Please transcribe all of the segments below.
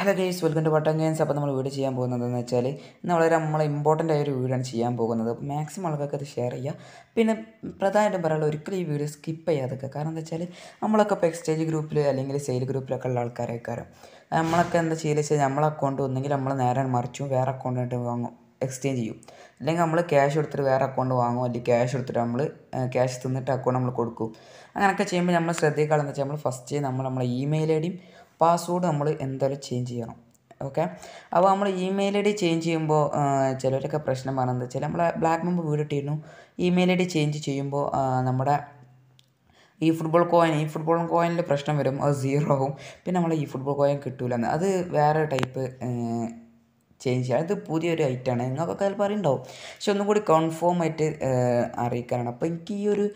hello guys welcome to വട്ടം games അപ്പോൾ നമ്മൾ വീഡിയോ ചെയ്യാൻ പോകുന്നത് എന്ന് വെച്ചാൽ ഇന്ന് വളരെ നമ്മൾ ഇമ്പോർട്ടൻ്റ് ആയ ഒരു ആണ് ചെയ്യാൻ പോകുന്നത് മാക്സിമം ആൾക്കാർക്ക് അത് ഷെയർ ചെയ്യുക പിന്നെ പ്രധാനമായിട്ടും പറയാനുള്ള ഒരിക്കലും ഈ വീഡിയോ സ്കിപ്പ് ചെയ്യാതൊക്കെ കാരണം എന്താ വെച്ചാൽ നമ്മളൊക്കെ ഇപ്പോൾ എക്സ്ചേഞ്ച് ഗ്രൂപ്പിൽ അല്ലെങ്കിൽ സെയിൽ ഗ്രൂപ്പിലൊക്കെ ഉള്ള ആൾക്കാരെക്കാരം നമ്മളൊക്കെ എന്താ ചെയ്യുക വെച്ചാൽ നമ്മളെ അക്കൗണ്ട് ഒന്നെങ്കിൽ നമ്മൾ നേരെ മറിച്ചും വേറെ അക്കൗണ്ടായിട്ട് വാങ്ങും എക്സ്ചേഞ്ച് ചെയ്യും അല്ലെങ്കിൽ നമ്മൾ ക്യാഷ് എടുത്തിട്ട് വേറെ അക്കൗണ്ട് വാങ്ങും അല്ലെങ്കിൽ ക്യാഷ് എടുത്തിട്ട് നമ്മൾ ക്യാഷ് തിന്നിട്ട് അക്കൗണ്ട് നമ്മൾ കൊടുക്കും അങ്ങനെയൊക്കെ ചെയ്യുമ്പോൾ നമ്മൾ ശ്രദ്ധിക്കാമെന്ന് വെച്ചാൽ നമ്മൾ ഫസ്റ്റ് നമ്മൾ നമ്മളെ ഇമെയിൽ ഐ ഡിയും പാസ്വേഡ് നമ്മൾ എന്തായാലും ചേഞ്ച് ചെയ്യണം ഓക്കെ അപ്പോൾ നമ്മൾ ഇമെയിൽ ഐ ഡി ചേഞ്ച് ചെയ്യുമ്പോൾ ചിലരൊക്കെ പ്രശ്നം പറയുന്നത് ചില നമ്മളെ ബ്ലാക്ക് മെമ്പർ വീടിട്ടിരുന്നു ഇമെയിൽ ഐ ഡി ചേഞ്ച് ചെയ്യുമ്പോൾ നമ്മുടെ ഈ ഫുട്ബോൾ കോയിൻ ഈ ഫുട്ബോൾ കോയിനിൽ പ്രശ്നം വരും അത് സീറോ ആവും പിന്നെ നമ്മൾ ഈ ഫുട്ബോൾ കോയിൻ കിട്ടൂലെന്ന് അത് വേറെ ടൈപ്പ് ചേഞ്ച് ചെയ്യാം ഇത് പുതിയൊരു ഐറ്റമാണ് നിങ്ങൾക്കൊക്കെ ചിലപ്പോൾ പറയുന്നുണ്ടാവും പക്ഷെ ഒന്നും കൂടി കൺഫേം ആയിട്ട് അറിയിക്കാനാണ് അപ്പോൾ എനിക്ക് ഈ ഒരു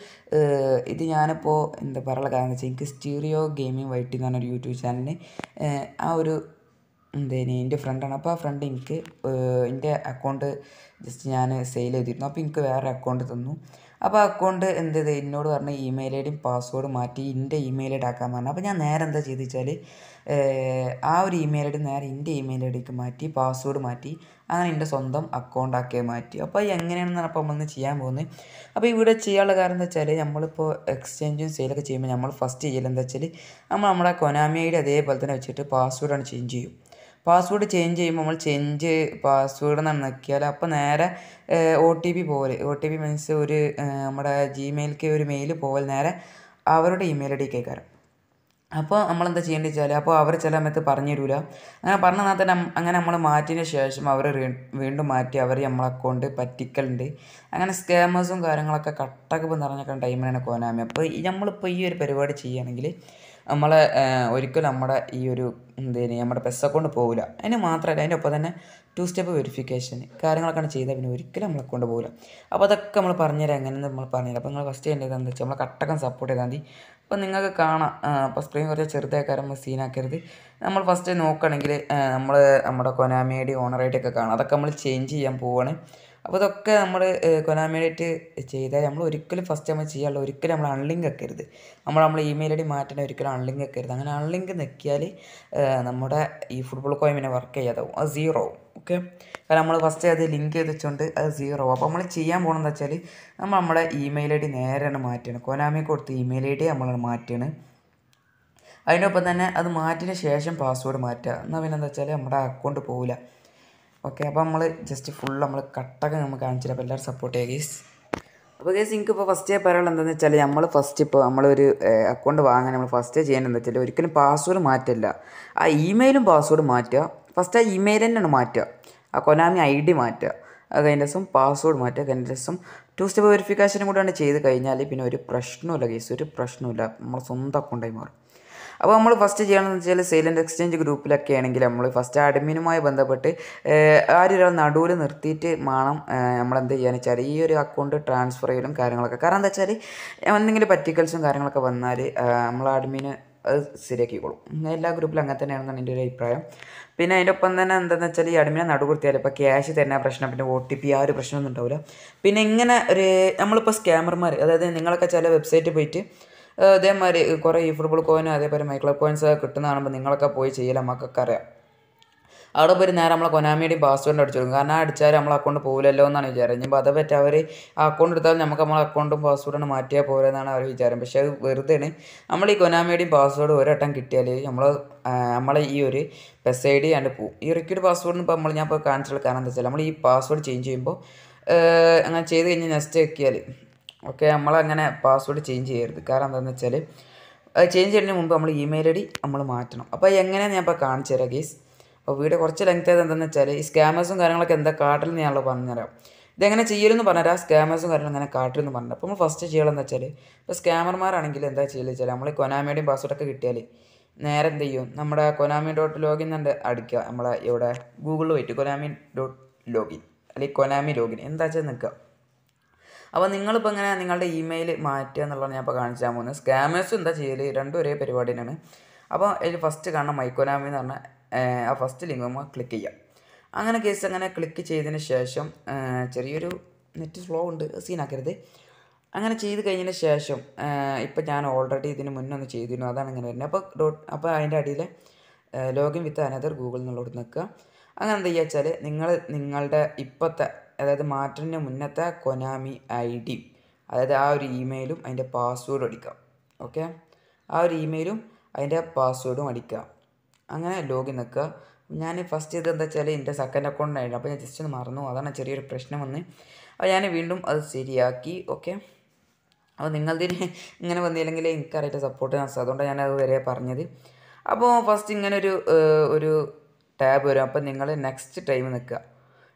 ഇത് ഞാനിപ്പോൾ എന്താ പറയാനുള്ള കാരണം എന്ന് വെച്ചാൽ എനിക്ക് സ്റ്റീറിയോ ഗെയിമിംഗ് വൈറ്റ് എന്ന് പറഞ്ഞൊരു യൂട്യൂബ് ചാനലിന് ആ ഒരു എന്തേനി എൻ്റെ ഫ്രണ്ടാണ് അപ്പോൾ ആ ഫ്രണ്ട് എനിക്ക് എൻ്റെ അക്കൗണ്ട് ജസ്റ്റ് ഞാൻ സെയിൽ ചെയ്തിരുന്നു അപ്പോൾ എനിക്ക് വേറെ അക്കൗണ്ട് തന്നു അപ്പോൾ ആ അക്കൗണ്ട് എന്ത് ചെയ്ത് എന്നോട് പറഞ്ഞ ഇമെയിൽ ഐ ഡിയും പാസ്വേഡ് മാറ്റി എൻ്റെ ഇമെയിൽ ഐ ഡി ആക്കാൻ പറഞ്ഞു അപ്പോൾ ഞാൻ നേരെ എന്താ ചെയ്ത് വെച്ചാൽ ആ ഒരു ഇമെയിൽ ഐ ഡി നേരെ എൻ്റെ ഇമെയിൽ ഐ ഡിക്ക് മാറ്റി പാസ്വേഡ് മാറ്റി അങ്ങനെ എൻ്റെ സ്വന്തം അക്കൗണ്ട് ആക്കി മാറ്റി അപ്പോൾ എങ്ങനെയാണെന്നാണ് അപ്പോൾ നമ്മളൊന്ന് ചെയ്യാൻ പോകുന്നത് അപ്പോൾ ഇവിടെ ചെയ്യാനുള്ള കാരണം എന്താ വെച്ചാൽ നമ്മളിപ്പോൾ എക്സ്ചേഞ്ചും സെയിലൊക്കെ ചെയ്യുമ്പോൾ നമ്മൾ ഫസ്റ്റ് ചെയ്യലെന്താ വെച്ചാൽ നമ്മൾ നമ്മുടെ കൊനാമി ഐ ഡി അതേപോലെ തന്നെ വെച്ചിട്ട് പാസ്വേഡാണ് ചേഞ്ച് ചെയ്യും പാസ്വേഡ് ചേഞ്ച് ചെയ്യുമ്പോൾ നമ്മൾ ചേഞ്ച് പാസ്വേഡ് എന്ന് നോക്കിയാൽ അപ്പോൾ നേരെ ഒ ടി പി പോലെ ഒ ടി പി മീൻസ് ഒരു നമ്മുടെ ജിമെയിലേക്ക് ഒരു മെയിൽ പോകൽ നേരെ അവരുടെ ഇമെയിൽ ഐ ഡി കയറും അപ്പോൾ നമ്മൾ എന്താ ചെയ്യേണ്ടത് വെച്ചാൽ അപ്പോൾ അവർ ചില സമയത്ത് പറഞ്ഞു തരില്ല അങ്ങനെ പറഞ്ഞു തന്നെ അങ്ങനെ നമ്മൾ മാറ്റിയതിന് ശേഷം അവർ വീണ്ടും മാറ്റി അവർ നമ്മളെ അക്കൗണ്ട് പറ്റിക്കലുണ്ട് അങ്ങനെ സ്കാമേഴ്സും കാര്യങ്ങളൊക്കെ കട്ടൊക്കെ നിറഞ്ഞൊക്കെ ടൈമിനാണ് കോനാമി അപ്പോൾ നമ്മളിപ്പോൾ ഈ ഒരു പരിപാടി ചെയ്യുകയാണെങ്കിൽ നമ്മളെ ഒരിക്കലും നമ്മുടെ ഈ ഒരു എന്തേന് നമ്മുടെ പെസ് അക്കൗണ്ട് പോകില്ല അതിന് മാത്രമല്ല അതിൻ്റെ ഒപ്പം തന്നെ ടു സ്റ്റെപ്പ് വെരിഫിക്കേഷൻ കാര്യങ്ങളൊക്കെയാണ് ചെയ്താൽ പിന്നെ ഒരിക്കലും നമ്മളെ കൊണ്ട് പോകില്ല അപ്പോൾ അതൊക്കെ നമ്മൾ പറഞ്ഞുതരാം എങ്ങനെയെന്ന് നമ്മൾ പറഞ്ഞുതരാം അപ്പോൾ നിങ്ങൾ ഫസ്റ്റ് ചെയ്യേണ്ടത് എന്താ വെച്ചാൽ നമ്മളെ കട്ടക്കം സപ്പോർട്ട് ചെയ്താൽ മതി അപ്പോൾ നിങ്ങൾക്ക് കാണാം അപ്പോൾ സ്ക്രീൻ കുറച്ച് ചെറുതാക്കാരം സീനാക്കരുത് നമ്മൾ ഫസ്റ്റ് നോക്കുകയാണെങ്കിൽ നമ്മൾ നമ്മുടെ കൊനാമേഡി ഓണറായിട്ടൊക്കെ കാണാം അതൊക്കെ നമ്മൾ ചേഞ്ച് ചെയ്യാൻ പോവുകയാണ് അപ്പോൾ ഇതൊക്കെ നമ്മൾ കൊനാമിയായിട്ട് ചെയ്താൽ നമ്മൾ ഒരിക്കലും ഫസ്റ്റ് നമ്മൾ ചെയ്യാനുള്ള ഒരിക്കലും നമ്മൾ അൺലിങ്ക് ആക്കരുത് നമ്മൾ നമ്മൾ ഇമെയിൽ ഐ ഡി മാറ്റേണ്ട ഒരിക്കലും അൺലിങ്ക് ആക്കരുത് അങ്ങനെ അൺലിങ്ക് നിൽക്കിയാൽ നമ്മുടെ ഈ ഫുട്ബോൾ കോയിമിനെ വർക്ക് ചെയ്യാതാവും അത് സീറോ ആവും ഓക്കെ കാരണം നമ്മൾ ഫസ്റ്റ് അത് ലിങ്ക് ചെയ്ത് വെച്ചുകൊണ്ട് അത് സീറോ ആവും അപ്പോൾ നമ്മൾ ചെയ്യാൻ പോകണമെന്ന് വെച്ചാൽ നമ്മൾ നമ്മുടെ ഇമെയിൽ ഐ ഡി നേരെയാണ് മാറ്റണം കൊനാമി കൊടുത്ത് ഇമെയിൽ ഐ ഡി നമ്മൾ മാറ്റണം അതിനൊപ്പം തന്നെ അത് മാറ്റിയതിന് ശേഷം പാസ്വേഡ് മാറ്റുക എന്നാൽ പിന്നെ എന്താ വെച്ചാൽ നമ്മുടെ അക്കൗണ്ട് പോവില്ല ഓക്കെ അപ്പോൾ നമ്മൾ ജസ്റ്റ് ഫുൾ നമ്മൾ കട്ടൊക്കെ നമ്മൾ കാണിച്ചില്ല അപ്പോൾ എല്ലാവരും സപ്പോർട്ട് ചെയ്യുക ഗേസ് അപ്പോൾ ഗേസ് ഇപ്പോൾ ഫസ്റ്റ് പറയാനുള്ള എന്താണെന്ന് വെച്ചാൽ നമ്മൾ ഫസ്റ്റ് ഇപ്പോൾ നമ്മളൊരു അക്കൗണ്ട് വാങ്ങാൻ നമ്മൾ ഫസ്റ്റ് ചെയ്യേണ്ടതെന്ന് വെച്ചാൽ ഒരിക്കലും പാസ്വേഡ് മാറ്റില്ല ആ ഇമെയിലും പാസ്വേഡ് മാറ്റുക ഫസ്റ്റ് ആ ഇമെയിൽ തന്നെയാണ് മാറ്റുക ആ കൊനാമി ഐ ഡി മാറ്റുക കഴിഞ്ഞ ദിവസം പാസ്വേഡ് മാറ്റുക അതിൻ്റെ ദിവസം ടു സ്റ്റെപ്പ് വെരിഫിക്കേഷനും കൂടെയാണ് ചെയ്ത് കഴിഞ്ഞാൽ പിന്നെ ഒരു പ്രശ്നമില്ല കേസ് ഒരു പ്രശ്നമില്ല നമ്മൾ സ്വന്തം അക്കൗണ്ടായി മാറും അപ്പോൾ നമ്മൾ ഫസ്റ്റ് ചെയ്യണമെന്ന് വെച്ചാൽ സെയിൽ ആൻഡ് എക്സ്ചേഞ്ച് ഗ്രൂപ്പിലൊക്കെ ആണെങ്കിൽ നമ്മൾ ഫസ്റ്റ് അഡ്മിനുമായി ബന്ധപ്പെട്ട് ആരൊരാൾ നടുവിൽ നിർത്തിയിട്ട് വേണം നമ്മളെന്ത് ചെയ്യാന്ന് വെച്ചാൽ ഈ ഒരു അക്കൗണ്ട് ട്രാൻസ്ഫർ ചെയ്യലും കാര്യങ്ങളൊക്കെ കാരണം എന്താ വെച്ചാൽ എന്തെങ്കിലും പറ്റിക്കൽസും കാര്യങ്ങളൊക്കെ വന്നാൽ നമ്മൾ അഡ്മിന് അത് ശരിയാക്കിക്കോളും എല്ലാ ഗ്രൂപ്പിലും അങ്ങനെ തന്നെയാണെന്നാണ് എൻ്റെ ഒരു അഭിപ്രായം പിന്നെ അതിൻ്റെ ഒപ്പം തന്നെ എന്താണെന്ന് വെച്ചാൽ ഈ അഡ്മിനെ നടുകൊടുത്തിയാൽ ഇപ്പോൾ ക്യാഷ് തന്നെ പ്രശ്നം പിന്നെ ഒ ടി പി ആ ഒരു പ്രശ്നമൊന്നും ഉണ്ടാവില്ല പിന്നെ ഇങ്ങനെ ഒരു നമ്മളിപ്പോൾ സ്കാമർമാർ അതായത് നിങ്ങളൊക്കെ ചില വെബ്സൈറ്റ് പോയിട്ട് ഇതേമാതിരി കുറേ ഈ ഫുട്ബോൾ കോയിനും അതേപോലെ മൈക്രോ കോയിൻസ് ഒക്കെ കിട്ടുന്ന കാണുമ്പോൾ നിങ്ങളൊക്കെ പോയി ചെയ്യില്ല മക്കൾക്ക് അറിയാം അവിടെ പോയി നേരെ നമ്മളെ കൊനാമിയുടെയും പാസ്വേഡ് അടിച്ചു കൊടുക്കും കാരണം അടിച്ചാൽ നമ്മളെ അക്കൗണ്ട് പോകില്ലല്ലോ എന്നാണ് വിചാരം ഇനിയിപ്പോൾ അതേ പറ്റി അവർ അക്കൗണ്ട് എടുത്താൽ നമുക്ക് നമ്മളെ അക്കൗണ്ടും പാസ്വേഡും മാറ്റിയാൽ പോരെന്നാണ് അവർ വിചാരം പക്ഷേ അത് വെറുതെ നമ്മൾ ഈ കൊനാമിയുടെയും പാസ്വേഡ് ഒരട്ടം കിട്ടിയാൽ നമ്മൾ നമ്മളെ ഈ ഒരു പെസ് ഐ ഡി ആണ്ട് പോവും ഈ റിക്യൂഡ് പാസ്വേഡ് ഇപ്പോൾ നമ്മൾ ഞാൻ ഇപ്പോൾ കാണിച്ചു കാരണം എന്താ വെച്ചാൽ നമ്മൾ ഈ പാസ്വേഡ് ചേഞ്ച് ചെയ്യുമ്പോൾ അങ്ങനെ ചെയ്ത് കഴിഞ്ഞാൽ നെക്സ്റ്റ് ആക്കിയാൽ ഓക്കെ നമ്മളങ്ങനെ പാസ്വേഡ് ചേഞ്ച് ചെയ്യരുത് കാരണം എന്താണെന്ന് വെച്ചാൽ അത് ചേഞ്ച് ചെയ്യുന്നതിന് മുമ്പ് നമ്മൾ ഇമെയിൽ ഐ ഡി നമ്മൾ മാറ്റണം അപ്പോൾ എങ്ങനെയാണ് ഞാൻ ഇപ്പോൾ കാണിച്ചു തരാം ഗീസ് അപ്പോൾ വീട് കുറച്ച് ലെങ്ത് ഏതെന്താണെന്ന് വെച്ചാൽ ഈ സ്കാമേഴ്സും കാര്യങ്ങളൊക്കെ എന്താ കാട്ടിലെന്ന് ഞാനുള്ള പറഞ്ഞുതരാം ഇതെങ്ങനെ ചെയ്യലെന്ന് പറഞ്ഞാൽ ആ സ്കാമേഴ്സും കാര്യങ്ങളും അങ്ങനെ കാട്ടിലെന്ന് പറഞ്ഞു അപ്പോൾ നമ്മൾ ഫസ്റ്റ് ചെയ്യണമെന്ന് വെച്ചാൽ ഇപ്പോൾ സ്കാമർമാരാണെങ്കിൽ എന്താ ചെയ്യുക വെച്ചാൽ നമ്മൾ കൊനാമിയുടെയും പാസ്വേഡൊക്കെ കിട്ടിയാൽ നേരെ എന്ത് ചെയ്യും നമ്മുടെ കൊനാമി ഡോട്ട് ലോഗിൻ എന്നുണ്ട് അടിക്കുക നമ്മളെ ഇവിടെ ഗൂഗിളിൽ പോയിട്ട് കൊനാമി ഡോട്ട് ലോഗിൻ അല്ലെങ്കിൽ കൊനാമി ലോഗിൻ എന്താ വെച്ചാൽ നിൽക്കുക അപ്പോൾ നിങ്ങളിപ്പോൾ ഇങ്ങനെ നിങ്ങളുടെ ഇമെയിൽ മാറ്റുക എന്നുള്ളതാണ് ഞാൻ ഇപ്പോൾ കാണിച്ചാൽ പോകുന്നത് സ്കാമേഴ്സ് എന്താ ചെയ്യൽ രണ്ടും ഒരേ പരിപാടി തന്നെയാണ് അപ്പോൾ അതിൽ ഫസ്റ്റ് കാണുന്ന മൈക്കോനാമി എന്ന് പറഞ്ഞ ആ ഫസ്റ്റ് ലിങ്ക് നമ്മൾ ക്ലിക്ക് ചെയ്യാം അങ്ങനെ കേസ് അങ്ങനെ ക്ലിക്ക് ചെയ്തതിന് ശേഷം ചെറിയൊരു നെറ്റ് സ്ലോ ഉണ്ട് സീനാക്കരുത് അങ്ങനെ ചെയ്ത് കഴിഞ്ഞതിന് ശേഷം ഇപ്പം ഞാൻ ഓൾറെഡി ഇതിന് ഒന്ന് ചെയ്തിരുന്നു അതാണ് ഇങ്ങനെ വരുന്നത് അപ്പോൾ ഡോട്ട് അപ്പോൾ അതിൻ്റെ അടിയിൽ ലോഗിൻ വിത്ത് അനദർ ഗൂഗിൾ എന്നുള്ളത് നിൽക്കുക അങ്ങനെ എന്താ ചെയ്യുക വെച്ചാൽ നിങ്ങൾ നിങ്ങളുടെ ഇപ്പോഴത്തെ അതായത് മാറ്റുന്നതിന് മുന്നത്തെ കൊനാമി ഐ ഡി അതായത് ആ ഒരു ഇമെയിലും അതിൻ്റെ പാസ്വേഡും അടിക്കാം ഓക്കെ ആ ഒരു ഇമെയിലും അതിൻ്റെ പാസ്വേഡും അടിക്കാം അങ്ങനെ ലോഗിൻ നിൽക്കുക ഞാൻ ഫസ്റ്റ് ചെയ്തത് എന്താ വെച്ചാൽ എൻ്റെ സെക്കൻഡ് അക്കൗണ്ട് ആയിരുന്നു അപ്പോൾ ഞാൻ ജസ്റ്റ് ഒന്ന് മറന്നു അതാണ് ചെറിയൊരു പ്രശ്നം വന്ന് അപ്പോൾ ഞാൻ വീണ്ടും അത് ശരിയാക്കി ഓക്കെ അപ്പോൾ നിങ്ങളതിന് ഇങ്ങനെ വന്നില്ലെങ്കിൽ എനിക്കറിയിട്ട് സപ്പോർട്ട് ചെയ്യാൻ അതുകൊണ്ടാണ് ഞാൻ വരെ പറഞ്ഞത് അപ്പോൾ ഫസ്റ്റ് ഇങ്ങനെ ഒരു ഒരു ടാബ് വരും അപ്പോൾ നിങ്ങൾ നെക്സ്റ്റ് ടൈം നിൽക്കുക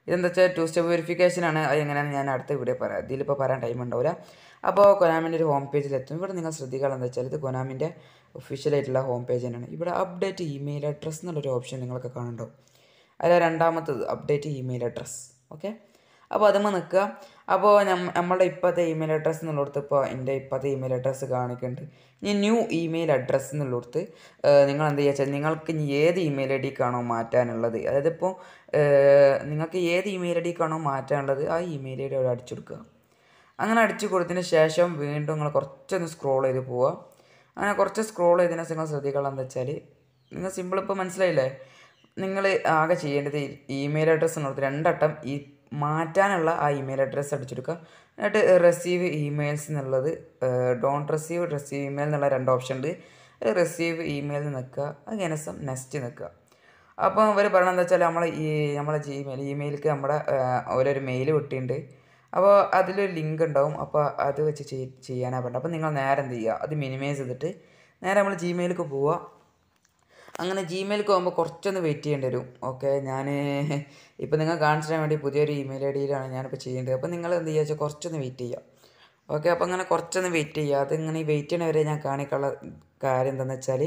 ഇതെന്താ വെച്ചാൽ ടു സ്റ്റെപ്പ് ആണ് അത് എങ്ങനെയാണ് ഞാൻ അടുത്ത ഇവിടെ പറയാം ഇതിലിപ്പോൾ പറയാൻ ടൈം ഉണ്ടാവില്ല അപ്പോൾ കൊനാമിൻ്റെ ഒരു ഹോം പേജിൽ എത്തും ഇവിടെ നിങ്ങൾ ശ്രദ്ധിക്കുക എന്താ വെച്ചാൽ ഇത് കൊനാമിൻ്റെ ഒഫീഷ്യലായിട്ടുള്ള ഹോം പേജ് തന്നെയാണ് ഇവിടെ അപ്ഡേറ്റ് ഇമെയിൽ അഡ്രസ്സ് എന്നുള്ളൊരു ഓപ്ഷൻ നിങ്ങൾക്ക് കാണുന്നുണ്ടോ അതിൽ രണ്ടാമത്തത് അപ്ഡേറ്റ് ഇമെയിൽ അഡ്രസ്സ് ഓക്കെ അപ്പോൾ അതുമ്പോൾ നിൽക്കുക അപ്പോൾ നമ്മളുടെ ഇപ്പോഴത്തെ ഇമെയിൽ അഡ്രസ്സ് എന്നുള്ളടത്ത് ഇപ്പോൾ എൻ്റെ ഇപ്പോഴത്തെ ഇമെയിൽ അഡ്രസ്സ് കാണിക്കുന്നുണ്ട് ഇനി ന്യൂ ഇമെയിൽ അഡ്രസ്സ് എന്നുള്ളടത്ത് നിങ്ങൾ എന്ത് ചെയ്യുക നിങ്ങൾക്ക് ഇനി ഏത് ഇമെയിൽ ഐ ഡിക്കാണോ മാറ്റാനുള്ളത് അതായത് ഇപ്പോൾ നിങ്ങൾക്ക് ഏത് ഇമെയിൽ ഐ ഡിക്കാണോ മാറ്റാനുള്ളത് ആ ഇമെയിൽ ഐ ഡി അവിടെ അടിച്ചു കൊടുക്കുക അങ്ങനെ അടിച്ചു കൊടുത്തതിന് ശേഷം വീണ്ടും നിങ്ങൾ കുറച്ചൊന്ന് സ്ക്രോൾ ചെയ്ത് പോവുക അങ്ങനെ കുറച്ച് സ്ക്രോൾ ചെയ്തതിനെ നിങ്ങൾ ശ്രദ്ധിക്കണം എന്താ വെച്ചാൽ നിങ്ങൾ സിമ്പിൾ ഇപ്പോൾ മനസ്സിലായില്ലേ നിങ്ങൾ ആകെ ചെയ്യേണ്ടത് ഇമെയിൽ അഡ്രസ്സ് എന്നുള്ളത് രണ്ടട്ടം ഈ മാറ്റാനുള്ള ആ ഇമെയിൽ അഡ്രസ്സ് അടിച്ചെടുക്കുക എന്നിട്ട് റിസീവ് ഇമെയിൽസ് എന്നുള്ളത് ഡോണ്ട് റിസീവ് റിസീവ് ഇമെയിൽ എന്നുള്ള രണ്ട് ഓപ്ഷൻ ഉണ്ട് റിസീവ് ഇമെയിൽ നിൽക്കുക അങ്ങനെ ദിവസം നെക്സ്റ്റ് നിൽക്കുക അപ്പോൾ അവർ പറയണത് എന്താ വെച്ചാൽ നമ്മളെ ഈ നമ്മളെ ജിമെയിൽ ഇമെയിലേക്ക് നമ്മുടെ ഓരോരു മെയിൽ വിട്ടിട്ടുണ്ട് അപ്പോൾ അതിലൊരു ലിങ്ക് ഉണ്ടാവും അപ്പോൾ അത് വെച്ച് ചെയ്യാനാണ് പറഞ്ഞത് അപ്പോൾ നിങ്ങൾ നേരെ എന്ത് ചെയ്യുക അത് മിനിമൈസ് ചെയ്തിട്ട് നേരെ നമ്മൾ ജിമെയിലേക്ക് പോവുക അങ്ങനെ ജിമെയിലേക്ക് പോകുമ്പോൾ കുറച്ചൊന്ന് വെയിറ്റ് ചെയ്യേണ്ടി വരും ഓക്കെ ഞാൻ ഇപ്പം നിങ്ങൾ കാണിച്ചു തരാൻ വേണ്ടി പുതിയൊരു ഇമെയിൽ ഐ ഡിയിലാണ് ഞാനിപ്പോൾ ചെയ്യേണ്ടത് അപ്പോൾ നിങ്ങൾ എന്ത് ചെയ്യുക വെച്ചാൽ കുറച്ചൊന്ന് വെയിറ്റ് ചെയ്യുക ഓക്കെ അപ്പോൾ അങ്ങനെ കുറച്ചൊന്ന് വെയിറ്റ് ചെയ്യുക അതിങ്ങനെ വെയിറ്റ് ചെയ്യണവരെ ഞാൻ കാണിക്കാനുള്ള കാര്യം എന്താണെന്ന് വെച്ചാൽ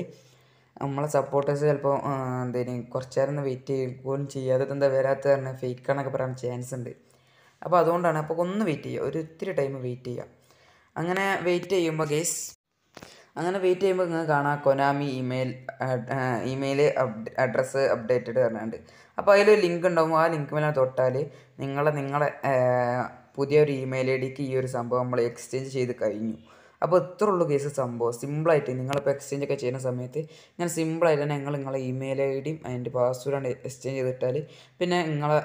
നമ്മളെ സപ്പോർട്ടേഴ്സ് ചിലപ്പോൾ എന്തേനി കുറച്ച് നേരം ഒന്ന് വെയിറ്റ് ചെയ്യുകയും ചെയ്യാതെ എന്താ വരാത്ത തന്നെ ആണെന്നൊക്കെ പറയാൻ ചാൻസ് ഉണ്ട് അപ്പോൾ അതുകൊണ്ടാണ് അപ്പോൾ ഒന്ന് വെയിറ്റ് ചെയ്യുക ഒരു ഇത്തിരി ടൈം വെയിറ്റ് ചെയ്യുക അങ്ങനെ വെയിറ്റ് ചെയ്യുമ്പോൾ ഗെയ്സ് അങ്ങനെ വെയിറ്റ് ചെയ്യുമ്പോൾ നിങ്ങൾ കാണാം Konami email email address updated പറഞ്ഞുണ്ട് അപ്പോൾ അതിൽ ലിങ്ക് ഉണ്ടാകും ആ ലിങ്ക് മേലെ തൊട്ടാൽ നിങ്ങളെ നിങ്ങളെ പുതിയൊരു ഇമെയിൽ ഐ ഡിക്ക് ഈ ഒരു സംഭവം നമ്മൾ എക്സ്ചേഞ്ച് ചെയ്ത് കഴിഞ്ഞു അപ്പോൾ ഇത്ര ഉള്ളൂ കേസ് സംഭവം സിമ്പിളായിട്ട് നിങ്ങളിപ്പോൾ എക്സ്ചേഞ്ച് ഒക്കെ ചെയ്യുന്ന സമയത്ത് ഞാൻ സിമ്പിളായിട്ട് തന്നെ നിങ്ങൾ നിങ്ങളെ ഇമെയിൽ ഐ ഡിയും അതിൻ്റെ പാസ്വേഡാണ് എക്സ്ചേഞ്ച് ചെയ്തിട്ടാൽ പിന്നെ നിങ്ങളെ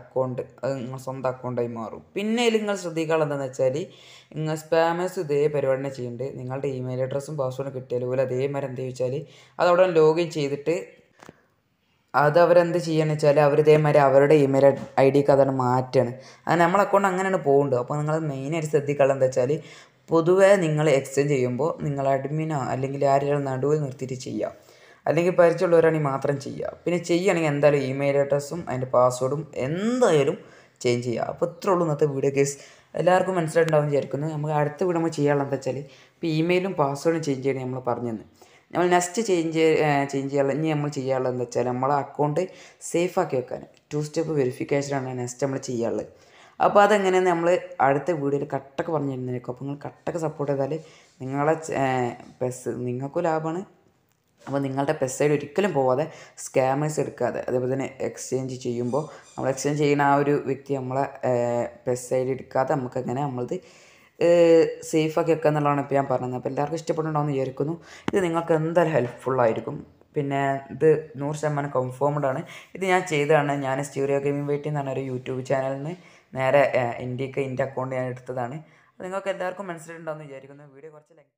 അക്കൗണ്ട് അത് നിങ്ങളെ സ്വന്തം അക്കൗണ്ടായി മാറും പിന്നെ ഇതിൽ നിങ്ങൾ ശ്രദ്ധിക്കാനുള്ള എന്താണെന്ന് വെച്ചാൽ നിങ്ങൾ സ്പാമേഴ്സ് ഇതേ പരിപാടിനെ ചെയ്യുന്നുണ്ട് നിങ്ങളുടെ ഇമെയിൽ അഡ്രസ്സും പാസ്വേഡും കിട്ടിയാൽ പോലെ അതേമാതിരി എന്താ ചോദിച്ചാൽ അതവിടെ ലോഗിൻ ചെയ്തിട്ട് അത് അവരെന്ത് ചെയ്യുകയെന്ന് വെച്ചാൽ അവർ ഇതേമാതിരി അവരുടെ ഇമെയിൽ ഐ ഡിക്ക് അതാണ് മാറ്റുകയാണ് അത് നമ്മളെ അക്കൗണ്ട് അങ്ങനെയാണ് പോകുന്നുണ്ട് അപ്പോൾ നിങ്ങൾ മെയിനായിട്ട് ശ്രദ്ധിക്കാനുള്ളത് എന്താ വെച്ചാൽ പൊതുവെ നിങ്ങൾ എക്സ്ചേഞ്ച് ചെയ്യുമ്പോൾ നിങ്ങൾ അഡ്മിനോ അല്ലെങ്കിൽ ആരെങ്കിലും നടുവിൽ നിർത്തിയിട്ട് ചെയ്യാം അല്ലെങ്കിൽ പരിചയമുള്ളവരാണെങ്കിൽ മാത്രം ചെയ്യുക പിന്നെ ചെയ്യുകയാണെങ്കിൽ എന്തായാലും ഇമെയിൽ അഡ്രസ്സും അതിൻ്റെ പാസ്വേഡും എന്തായാലും ചേഞ്ച് ചെയ്യുക അപ്പോൾ ഇത്രേ ഉള്ളൂ ഇന്നത്തെ വീഡിയോ കേസ് എല്ലാവർക്കും മനസ്സിലായിട്ടുണ്ടാവും വിചാരിക്കുന്നു നമുക്ക് അടുത്ത വീഡിയോ നമ്മൾ എന്താ വെച്ചാൽ ഇപ്പോൾ ഇമെയിലും പാസ്വേഡും ചേഞ്ച് ചെയ്യണേ നമ്മൾ പറഞ്ഞെന്ന് നമ്മൾ നെക്സ്റ്റ് ചേഞ്ച് ചേഞ്ച് ചെയ്യാൻ ഇനി നമ്മൾ ചെയ്യാനുള്ളത് എന്താ വെച്ചാൽ നമ്മളെ അക്കൗണ്ട് സേഫാക്കി വെക്കാൻ ടു സ്റ്റെപ്പ് വെരിഫിക്കേഷനാണ് നെക്സ്റ്റ് നമ്മൾ ചെയ്യാനുള്ളത് അപ്പോൾ അതെങ്ങനെ നമ്മൾ അടുത്ത വീഡിയോയിൽ കട്ടൊക്കെ പറഞ്ഞു തരുന്നതിനൊക്കെ അപ്പോൾ നിങ്ങൾ കട്ടൊക്കെ സപ്പോർട്ട് ചെയ്താൽ നിങ്ങളെ പെസ് നിങ്ങൾക്കും ലാഭമാണ് അപ്പോൾ നിങ്ങളുടെ പെസൈഡ് ഒരിക്കലും പോവാതെ സ്കാമേഴ്സ് എടുക്കാതെ അതേപോലെ തന്നെ എക്സ്ചേഞ്ച് ചെയ്യുമ്പോൾ നമ്മൾ എക്സ്ചേഞ്ച് ചെയ്യുന്ന ആ ഒരു വ്യക്തി നമ്മളെ പെസൈഡ് എടുക്കാതെ നമുക്കങ്ങനെ നമ്മളത് സേഫാക്കി വെക്കുക എന്നുള്ളതാണ് ഇപ്പോൾ ഞാൻ പറഞ്ഞത് അപ്പോൾ എല്ലാവർക്കും ഇഷ്ടപ്പെട്ടുണ്ടാവുമെന്ന് വിചാരിക്കുന്നു ഇത് നിങ്ങൾക്ക് എന്തായാലും ഹെൽപ്ഫുള്ളായിരിക്കും പിന്നെ ഇത് നൂറ് ശതമാനം കൺഫേംഡ് ആണ് ഇത് ഞാൻ ചെയ്തതാണ് ഞാൻ സ്റ്റീരിയോ ഗെയിമിംഗ് വെയിറ്റിംഗ് എന്ന് പറഞ്ഞൊരു ഒരു യൂട്യൂബ് നിന്ന് നേരെ ഇന്ത്യക്ക് എൻ്റെ അക്കൗണ്ട് ഞാൻ എടുത്തതാണ് അത് നിങ്ങൾക്ക് എല്ലാവർക്കും മനസ്സിലായിട്ടുണ്ടാവുമെന്ന് വിചാരിക്കുന്നു വീഡിയോ കുറച്ച് ലൈക്ക്